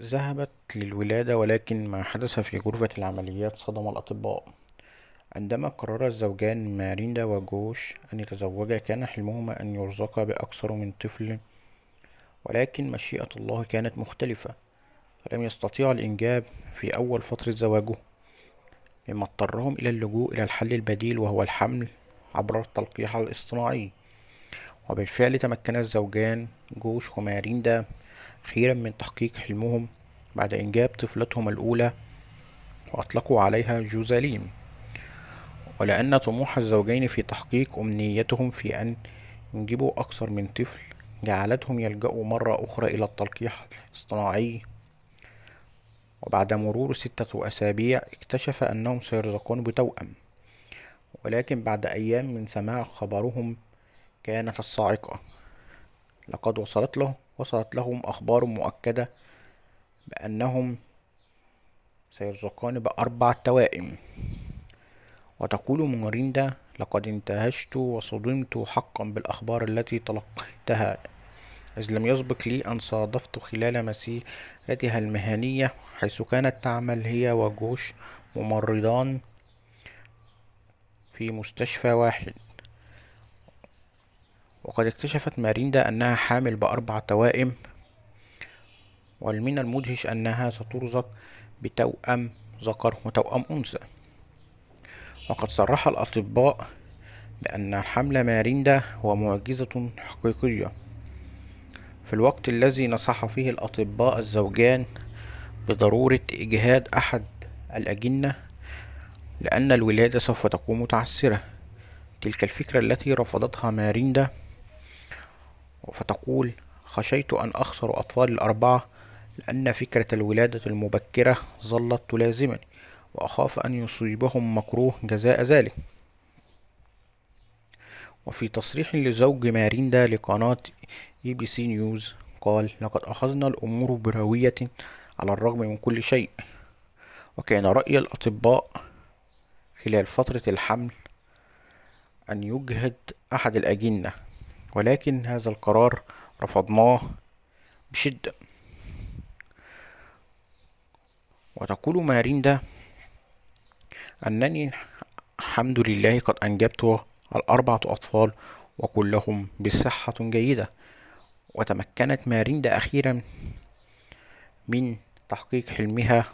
ذهبت للولادة ولكن ما حدث في غرفة العمليات صدم الأطباء عندما قرر الزوجان ماريندا وجوش أن يتزوجا كان حلمهما أن يرزقا بأكثر من طفل ولكن مشيئة الله كانت مختلفة فلم يستطيع الإنجاب في أول فترة زواجه مما اضطرهم إلى اللجوء إلى الحل البديل وهو الحمل عبر التلقيح الاصطناعي وبالفعل تمكن الزوجان جوش وماريندا خيرا من تحقيق حلمهم بعد إنجاب طفلتهم الأولى وأطلقوا عليها جوزاليم ولأن طموح الزوجين في تحقيق أمنيتهم في أن ينجبوا أكثر من طفل جعلتهم يلجأوا مرة أخرى إلى التلقيح الاصطناعي وبعد مرور ستة أسابيع اكتشف أنهم سيرزقون بتوأم ولكن بعد أيام من سماع خبرهم كانت الصاعقة لقد وصلت له وصلت لهم أخبار مؤكدة بأنهم سيرزقان بأربع توائم وتقول موريندا لقد انتهشت وصدمت حقا بالأخبار التي تلقيتها إذ لم يسبق لي أن صادفت خلال مسيرتها المهنية حيث كانت تعمل هي وجوش ممرضان في مستشفى واحد وقد اكتشفت ماريندا أنها حامل بأربع توائم والمن المدهش أنها سترزق بتوأم ذكر وتوأم أنثى وقد صرح الأطباء بأن حمل ماريندا هو معجزة حقيقية في الوقت الذي نصح فيه الأطباء الزوجان بضرورة إجهاد أحد الأجنة لأن الولادة سوف تكون متعسرة تلك الفكرة التي رفضتها ماريندا فتقول خشيت أن أخسر أطفالي الأربعة لأن فكرة الولادة المبكرة ظلت تلازمني وأخاف أن يصيبهم مكروه جزاء ذلك وفي تصريح لزوج ماريندا لقناة اي بي سي نيوز قال لقد أخذنا الأمور بروية على الرغم من كل شيء وكان رأي الأطباء خلال فترة الحمل أن يجهد أحد الأجنة ولكن هذا القرار رفضناه بشدة وتقول ماريندا أنني الحمد لله قد أنجبت الأربعة أطفال وكلهم بصحة جيدة وتمكنت ماريندا أخيرا من تحقيق حلمها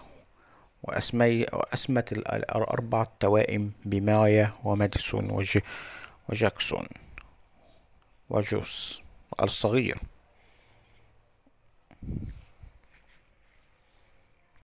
وأسمي وأسمت الأربعة التوائم بمايا وماديسون وجاكسون وجوس الصغير